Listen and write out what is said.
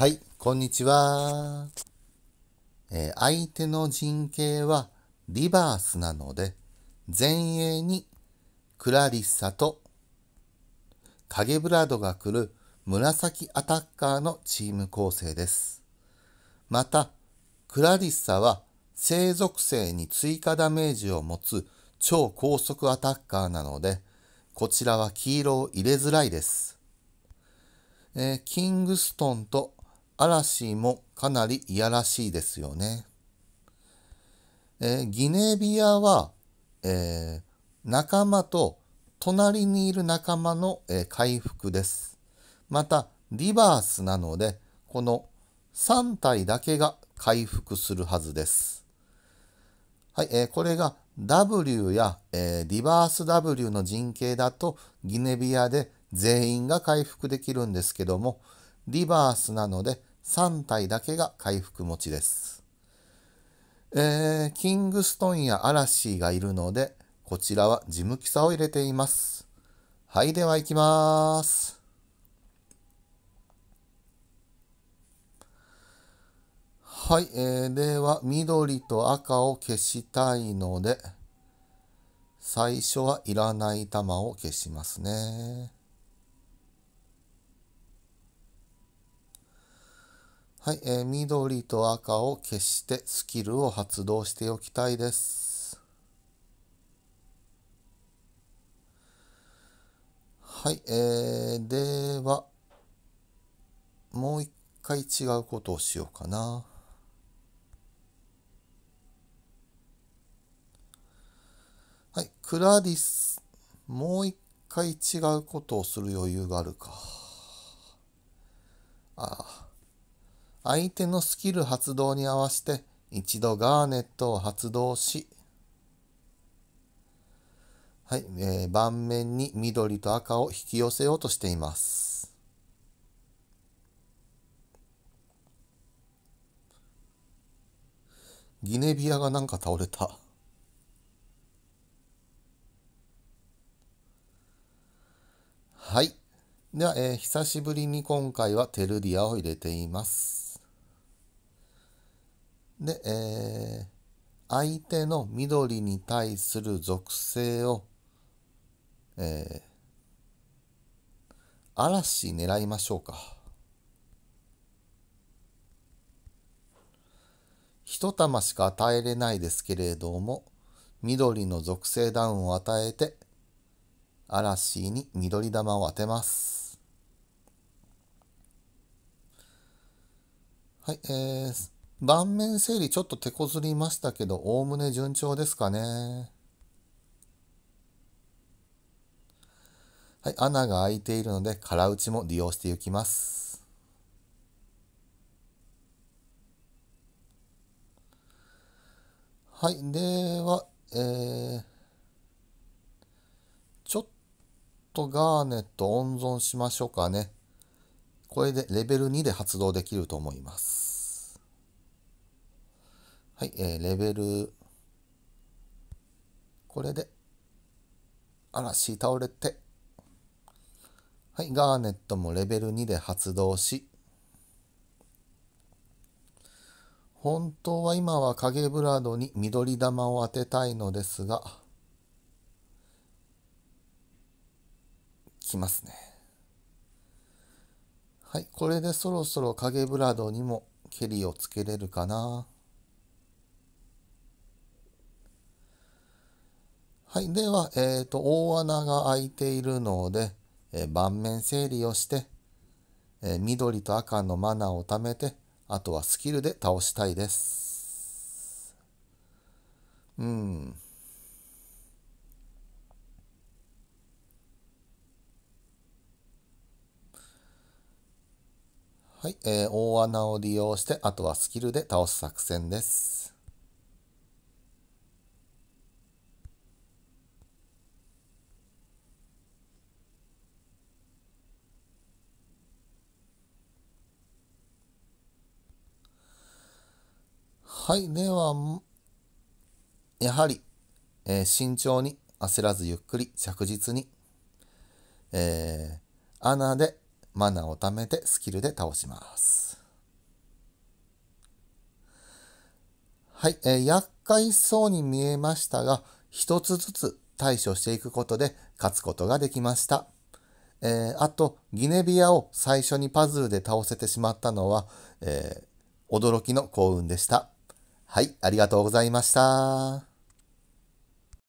はい、こんにちは。えー、相手の陣形はリバースなので、前衛にクラリッサと影ブラドが来る紫アタッカーのチーム構成です。また、クラリッサは生属性に追加ダメージを持つ超高速アタッカーなので、こちらは黄色を入れづらいです。えー、キングストンと嵐もかなりいやらしいですよね。えー、ギネビアは、えー、仲間と隣にいる仲間の、えー、回復です。また、リバースなので、この3体だけが回復するはずです。はい、えー、これが W や、えー、リバース W の陣形だとギネビアで全員が回復できるんですけども、リバースなので3体だけが回復持ちです。えー、キングストンや嵐がいるので、こちらは事務機さを入れています。はい、では行きます。はい、えー、では緑と赤を消したいので、最初はいらない玉を消しますね。はい、えー、緑と赤を消してスキルを発動しておきたいです。はい、えー、では、もう一回違うことをしようかな。はい、クラディス、もう一回違うことをする余裕があるか。ああ。相手のスキル発動に合わせて一度ガーネットを発動し、はい、えー、盤面に緑と赤を引き寄せようとしています。ギネビアがなんか倒れた。はい。では、えー、久しぶりに今回はテルディアを入れています。で、えー、相手の緑に対する属性を、えー、嵐狙いましょうか。一玉しか与えれないですけれども、緑の属性ダウンを与えて、嵐に緑玉を当てます。はい、えー、盤面整理ちょっと手こずりましたけど、おおむね順調ですかね。はい、穴が開いているので、空打ちも利用していきます。はい、では、えー、ちょっとガーネット温存しましょうかね。これでレベル2で発動できると思います。はい、えー、レベル、これで、嵐倒れて、はい、ガーネットもレベル2で発動し、本当は今は影ブラードに緑玉を当てたいのですが、きますね。はい、これでそろそろ影ブラードにも蹴りをつけれるかな。はい。では、えっ、ー、と、大穴が開いているので、えー、盤面整理をして、えー、緑と赤のマナーを貯めて、あとはスキルで倒したいです。うん。はい、えー、大穴を利用して、あとはスキルで倒す作戦です。はい、では、やはり、えー、慎重に、焦らずゆっくり、着実に、えー、穴でマナーを貯めてスキルで倒します。はい、えー、厄介そうに見えましたが、一つずつ対処していくことで勝つことができました。えー、あと、ギネビアを最初にパズルで倒せてしまったのは、えー、驚きの幸運でした。はい、ありがとうございました。